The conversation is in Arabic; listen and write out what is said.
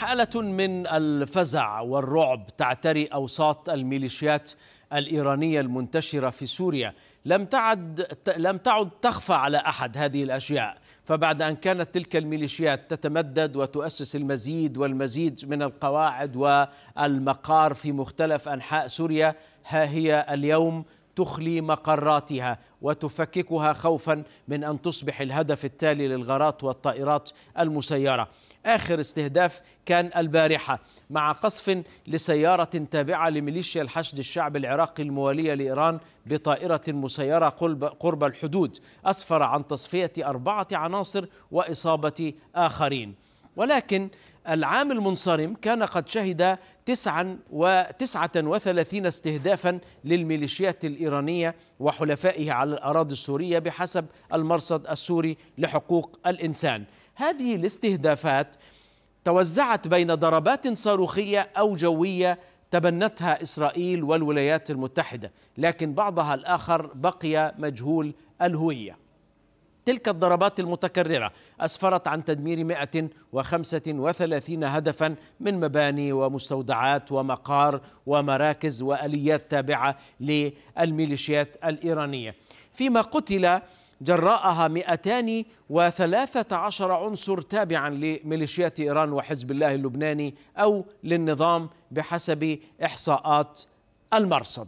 حالة من الفزع والرعب تعتري أوساط الميليشيات الإيرانية المنتشرة في سوريا لم تعد لم تعد تخفى على أحد هذه الأشياء فبعد أن كانت تلك الميليشيات تتمدد وتؤسس المزيد والمزيد من القواعد والمقار في مختلف أنحاء سوريا ها هي اليوم تخلي مقراتها وتفككها خوفا من أن تصبح الهدف التالي للغارات والطائرات المسيرة آخر استهداف كان البارحة مع قصف لسيارة تابعة لميليشيا الحشد الشعبي العراقي الموالية لإيران بطائرة مسيرة قرب الحدود أسفر عن تصفية أربعة عناصر وإصابة آخرين ولكن العام المنصرم كان قد شهد تسعا وتسعة وثلاثين استهدافا للميليشيات الإيرانية وحلفائه على الأراضي السورية بحسب المرصد السوري لحقوق الإنسان هذه الاستهدافات توزعت بين ضربات صاروخيه او جويه تبنتها اسرائيل والولايات المتحده، لكن بعضها الاخر بقي مجهول الهويه. تلك الضربات المتكررة أسفرت عن تدمير 135 هدفا من مباني ومستودعات ومقار ومراكز وأليات تابعة للميليشيات الإيرانية فيما قتل جراءها 213 عنصر تابعا لميليشيات إيران وحزب الله اللبناني أو للنظام بحسب إحصاءات المرصد